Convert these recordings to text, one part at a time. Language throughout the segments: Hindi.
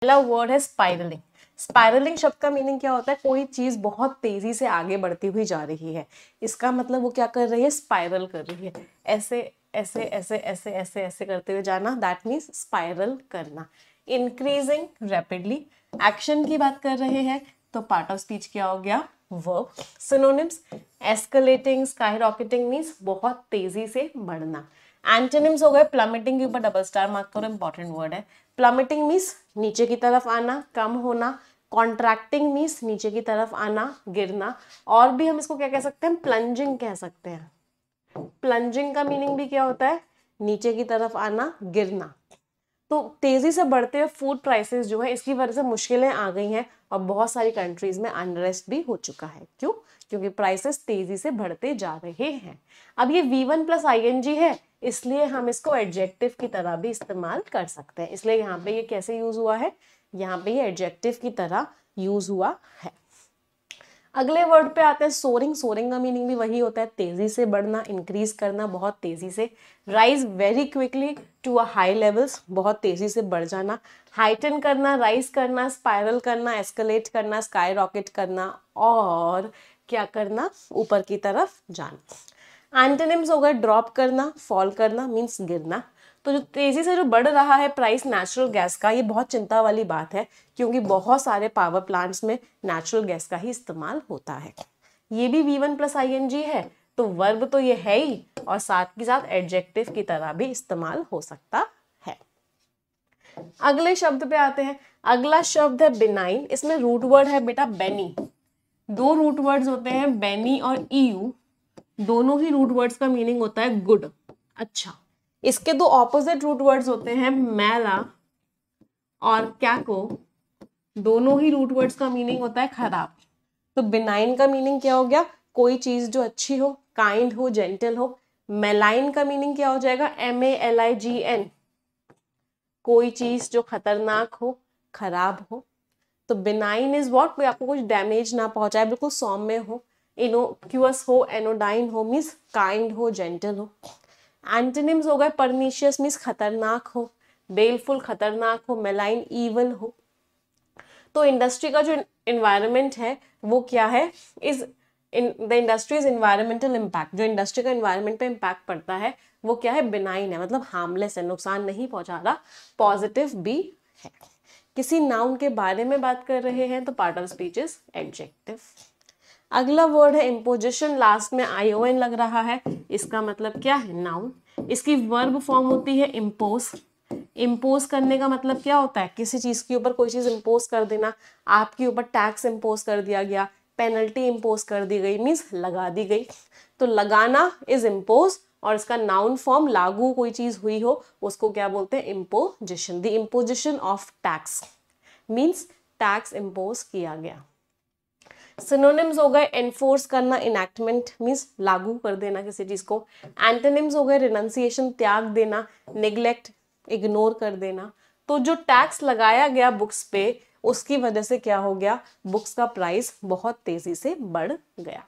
पहला वर्ड है स्पाइरलिंग स्पाइरलिंग शब्द का मीनिंग क्या होता है कोई चीज़ बहुत तेज़ी से आगे बढ़ती हुई जा रही है इसका मतलब वो क्या कर रही है स्पाइरल कर रही है ऐसे ऐसे ऐसे ऐसे ऐसे ऐसे करते हुए जाना दैट मीन्स स्पाइरल करना इंक्रीजिंग रैपिडली एक्शन की बात कर रहे हैं तो पार्ट ऑफ स्पीच क्या हो गया verb synonyms escalating skyrocketing means बहुत तेज़ी से बढ़ना एंटोनिम्स हो गए प्लमेटिंग के ऊपर डबल स्टार मार्क करो इंपॉर्टेंट वर्ड है प्लमिटिंग मीन्स नीचे की तरफ आना कम होना कॉन्ट्रैक्टिंग मीन्स नीचे की तरफ आना गिरना और भी हम इसको क्या कह सकते हैं प्लंजिंग कह सकते हैं प्लंजिंग का मीनिंग भी क्या होता है नीचे की तरफ आना गिरना तो तेज़ी से बढ़ते हुए फूड प्राइसेस जो है इसकी वजह से मुश्किलें आ गई हैं और बहुत सारी कंट्रीज़ में अनरेस्ट भी हो चुका है क्यों क्योंकि प्राइसेस तेज़ी से बढ़ते जा रहे हैं अब ये वी वन प्लस आई है इसलिए हम इसको एडजेक्टिव की तरह भी इस्तेमाल कर सकते हैं इसलिए यहाँ पे ये कैसे यूज हुआ है यहाँ पे ये एडजेक्टिव की तरह यूज हुआ है अगले वर्ड पे आते हैं सोरिंग सोरिंग का मीनिंग भी वही होता है तेजी से बढ़ना इंक्रीज करना बहुत तेजी से rise very quickly to a high levels बहुत तेजी से बढ़ जाना हाइटन करना राइज करना स्पायरल करना एस्केलेट करना स्काई रॉकेट करना और क्या करना ऊपर की तरफ जाना एंटेनिम्स होगा ड्रॉप करना फॉल करना मीन्स गिरना तो जो तेज़ी से जो बढ़ रहा है प्राइस नेचुरल गैस का ये बहुत चिंता वाली बात है क्योंकि बहुत सारे पावर प्लांट्स में नेचुरल गैस का ही इस्तेमाल होता है ये भी V one plus I N G है तो वर्ब तो ये है ही और साथ के साथ एडजेक्टिव की तरह भी इस्तेमाल हो सकता है अगले शब्द पे आते हैं अगला शब्द है बिनाइन इसमें रूट वर्ड है बेटा बेनी दो रूट वर्ड्स होते हैं बेनी और ईयू दोनों ही रूट वर्ड्स का मीनिंग होता है गुड अच्छा इसके दो ऑपोजिट रूट वर्ड्स होते हैं मैला और क्या को दोनों ही रूट वर्ड्स का मीनिंग होता है खराब तो बिनाइन का मीनिंग क्या हो गया कोई चीज़ जो अच्छी हो काइंड हो जेंटल हो मेलाइन का मीनिंग क्या हो जाएगा M A L I G N कोई चीज़ जो खतरनाक हो खराब हो तो बिनाइन इज़ वॉट कोई आपको कुछ डैमेज ना पहुंचाए बिल्कुल सौम्य हो इनोक्यूअस हो एनोडाइन हो मीन्स काइंड हो जेंटल हो एंटनिम्स हो गए परनीशियस मीन्स खतरनाक हो बेलफुल खतरनाक हो मेलाइन ईवल हो तो इंडस्ट्री का जो इन्वायरमेंट है वो क्या है is in the industry is environmental impact जो इंडस्ट्री का इन्वायरमेंट पे इम्पैक्ट पड़ता है वो क्या है बिनाइन है मतलब हार्मलेस है नुकसान नहीं पहुंचा रहा पॉजिटिव भी है किसी नाउन के बारे में बात कर रहे हैं तो part of speech is adjective अगला वर्ड है इम्पोजिशन लास्ट में आई ओ एन लग रहा है इसका मतलब क्या है नाउन इसकी वर्ब फॉर्म होती है इम्पोज इम्पोज करने का मतलब क्या होता है किसी चीज़ के ऊपर कोई चीज़ इम्पोज कर देना आपके ऊपर टैक्स इम्पोज कर दिया गया पेनल्टी इम्पोज कर दी गई मीन्स लगा दी गई तो लगाना इज इम्पोज और इसका नाउन फॉर्म लागू कोई चीज़ हुई हो उसको क्या बोलते हैं imposition the imposition of tax means tax impose किया गया सिनोनिम्स हो गए एनफोर्स करना इनैक्टमेंट मीन्स लागू कर देना किसी चीज़ को एंटेनिम्स हो गए रिनंसिएशन त्याग देना निग्लेक्ट इग्नोर कर देना तो जो टैक्स लगाया गया बुक्स पे उसकी वजह से क्या हो गया बुक्स का प्राइस बहुत तेज़ी से बढ़ गया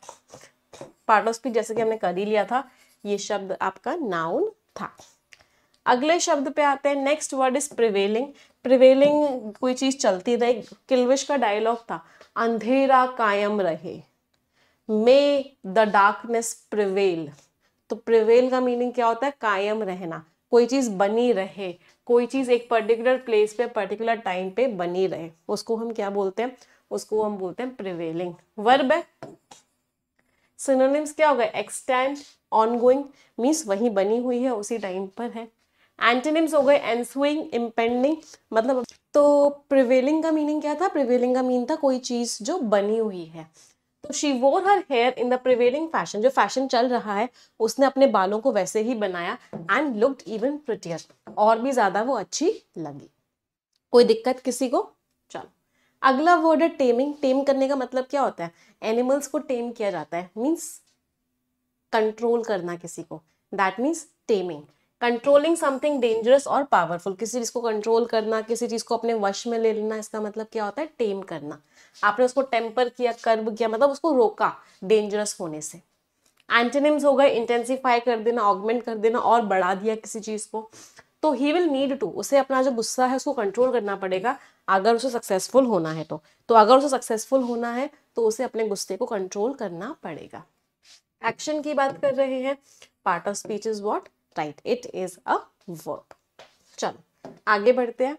ऑफ भी जैसे कि हमने कर ही लिया था ये शब्द आपका नाउन था अगले शब्द पे आते हैं next word is prevailing prevailing कोई चीज़ चलती रही किलविश का डायलॉग था अंधेरा कायम रहे मे द डार्कनेस प्रिवेल तो प्रिवेल का मीनिंग क्या होता है कायम रहना कोई चीज़ बनी रहे कोई चीज़ एक पर्टिकुलर प्लेस पे पर्टिकुलर टाइम पे बनी रहे उसको हम क्या बोलते हैं उसको हम बोलते हैं प्रिवेलिंग वर्ब है सिनोनिम्स क्या हो गए एक्सटेंड ऑन गोइंग मीन्स वही बनी हुई है उसी टाइम पर है एंटेनिम्स हो गए एनसुइंग इम्पेंडिंग मतलब तो प्रिवेलिंग का मीनिंग क्या था प्रिवेलिंग का मीन था कोई चीज़ जो बनी हुई है तो she wore her hair in the prevailing fashion जो फैशन चल रहा है उसने अपने बालों को वैसे ही बनाया एंड लुकड इवन प्रिटियर और भी ज़्यादा वो अच्छी लगी कोई दिक्कत किसी को चलो अगला वर्ड है टेमिंग टेम करने का मतलब क्या होता है एनिमल्स को टेम किया जाता है मीन्स कंट्रोल करना किसी को that means taming controlling something dangerous और पावरफुल किसी चीज़ को कंट्रोल करना किसी चीज़ को अपने वश में ले लेना इसका मतलब क्या होता है टेम करना आपने उसको टेम्पर किया कर्ब किया मतलब उसको रोका डेंजरस होने से एंटेनिम्स हो गए इंटेंसीफाई कर देना ऑगमेंट कर देना और बढ़ा दिया किसी चीज़ को तो ही विल नीड टू उसे अपना जो गुस्सा है उसको कंट्रोल करना पड़ेगा अगर उसे सक्सेसफुल होना है तो तो अगर उसे सक्सेसफुल होना है तो उसे अपने गुस्से को कंट्रोल करना पड़ेगा एक्शन की बात कर रहे हैं part of speech is what right it is a verb चलो आगे बढ़ते हैं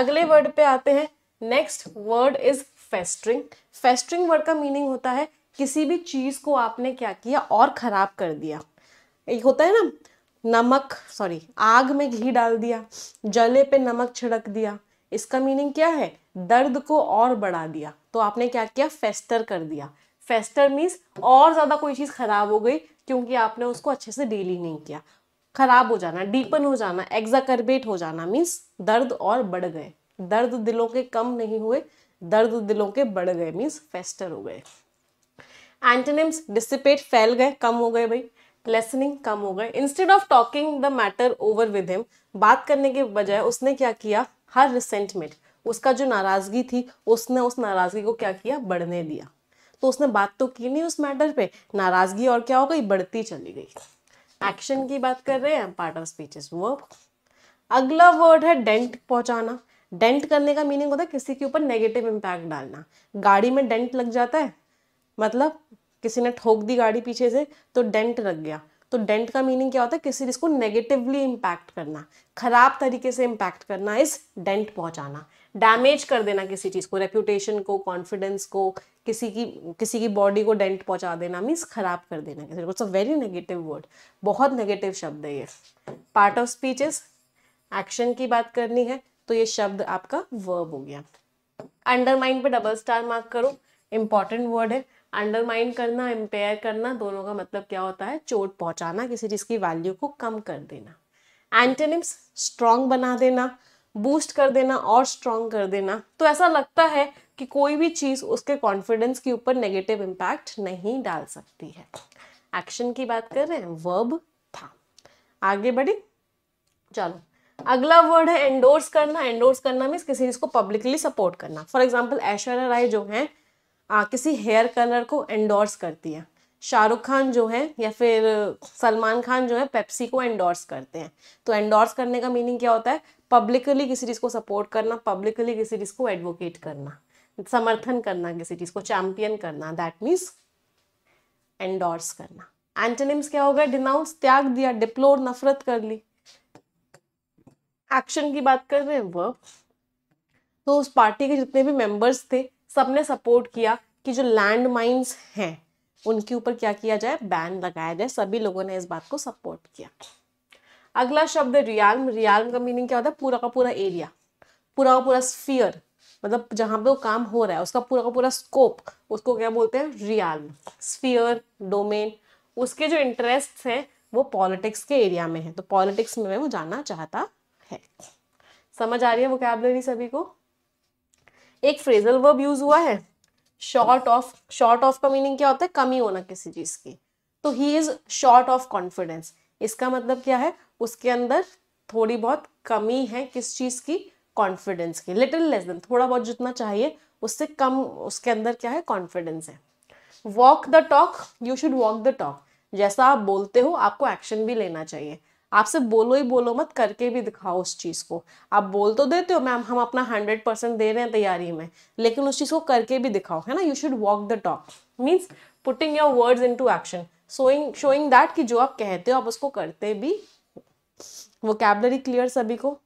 अगले वर्ड पे आते हैं next word is festering festering word का मीनिंग होता है किसी भी चीज को आपने क्या किया और खराब कर दिया एक होता है ना नमक सॉरी आग में घी डाल दिया जले पे नमक छिड़क दिया इसका मीनिंग क्या है दर्द को और बढ़ा दिया तो आपने क्या किया फेस्टर कर दिया फेस्टर मीन्स और ज़्यादा कोई चीज़ खराब हो गई क्योंकि आपने उसको अच्छे से डील ही नहीं किया खराब हो जाना डीपन हो जाना एग्जाकर्बेट हो जाना मीन्स दर्द और बढ़ गए दर्द दिलों के कम नहीं हुए दर्द दिलों के बढ़ गए मीन्स फेस्टर हो गए एंटनिम्स डिसिपेट फैल गए कम हो गए भाई लेसनिंग कम हो गए instead of talking the matter over with him बात करने के बजाय उसने क्या किया हर रिसेंटमेंट उसका जो नाराज़गी थी उसने उस नाराज़गी को क्या किया बढ़ने दिया तो उसने बात तो की नहीं उस मैटर पे नाराज़गी और क्या हो गई बढ़ती चली गई एक्शन की बात कर रहे हैं part of speech is verb अगला वर्ड है डेंट पहुंचाना डेंट करने का मीनिंग होता है किसी के ऊपर नेगेटिव इम्पैक्ट डालना गाड़ी में डेंट लग जाता है मतलब किसी ने ठोक दी गाड़ी पीछे से तो डेंट लग गया तो डेंट का मीनिंग क्या होता है किसी जिसको नेगेटिवली इम्पैक्ट करना खराब तरीके से इम्पैक्ट करना इस डेंट पहुंचाना डैमेज कर देना किसी चीज़ को रेप्यूटेशन को कॉन्फिडेंस को किसी की किसी की बॉडी को डेंट पहुंचा देना मीन्स ख़राब कर देना किसी को it's a very negative word बहुत नेगेटिव शब्द है ये part of speech is action की बात करनी है तो ये शब्द आपका वर्ब हो गया अंडरमाइंड पे डबल स्टार मार्क करो इंपॉर्टेंट वर्ड है अंडरमाइंड करना इम्पेयर करना दोनों का मतलब क्या होता है चोट पहुंचाना किसी चीज़ की वैल्यू को कम कर देना एंटेनिम्स स्ट्रॉन्ग बना देना बूस्ट कर देना और स्ट्रॉन्ग कर देना तो ऐसा लगता है कि कोई भी चीज़ उसके कॉन्फिडेंस के ऊपर नेगेटिव इम्पैक्ट नहीं डाल सकती है एक्शन की बात कर रहे हैं वर्ब था आगे बढ़ी चलो अगला वर्ड है एंडोर्स करना एंडोर्स करना मीन्स किसी चीज़ को पब्लिकली सपोर्ट करना फॉर एग्जाम्पल ऐश्वर्या राय जो है आ, किसी हेयर कलर को एंडोर्स करती है शाहरुख खान जो है या फिर सलमान खान जो है पेप्सी को एंडोर्स करते हैं तो एंडोर्स करने का मीनिंग क्या होता है पब्लिकली किसी चीज़ को सपोर्ट करना पब्लिकली किसी चीज़ को एडवोकेट करना समर्थन करना किसी चीज़ को चैम्पियन करना दैट मीन्स एंडोर्स करना एंटनिम्स क्या होगा डिनाउंस त्याग दिया डिप्लोर नफरत कर ली एक्शन की बात कर रहे हैं वर्ब तो उस पार्टी के जितने भी मेंबर्स थे सबने सपोर्ट किया कि जो लैंड माइन्स हैं उनके ऊपर क्या किया जाए बैन लगाया जाए सभी लोगों ने इस बात को सपोर्ट किया अगला शब्द है रियाल रियाल का मीनिंग क्या होता है पूरा का पूरा एरिया पूरा का पूरा स्फियर मतलब जहां पे वो काम हो रहा है उसका पूरा का पूरा स्कोप उसको क्या बोलते हैं रियाल स्फियर डोमेन उसके जो इंटरेस्ट है वो पॉलिटिक्स के एरिया में है तो पॉलिटिक्स में वो जानना चाहता है समझ आ रही है वो सभी को एक फ्रेजल वर्ब यूज हुआ है शॉर्ट ऑफ शॉर्ट ऑफ का मीनिंग क्या होता है कमी होना किसी चीज की तो he is short of confidence इसका मतलब क्या है उसके अंदर थोड़ी बहुत कमी है किस चीज की कॉन्फिडेंस की लिटिल लेस देन थोड़ा बहुत जितना चाहिए उससे कम उसके अंदर क्या है कॉन्फिडेंस है walk the talk you should walk the talk जैसा आप बोलते हो आपको एक्शन भी लेना चाहिए आपसे बोलो ही बोलो मत करके भी दिखाओ उस चीज़ को आप बोल तो देते हो मैम हम अपना हंड्रेड परसेंट दे रहे हैं तैयारी में लेकिन उस चीज़ को करके भी दिखाओ है ना you should walk the talk means putting your words into action sowing showing that कि जो आप कहते हो आप उसको करते भी वो कैबलरी क्लियर सभी को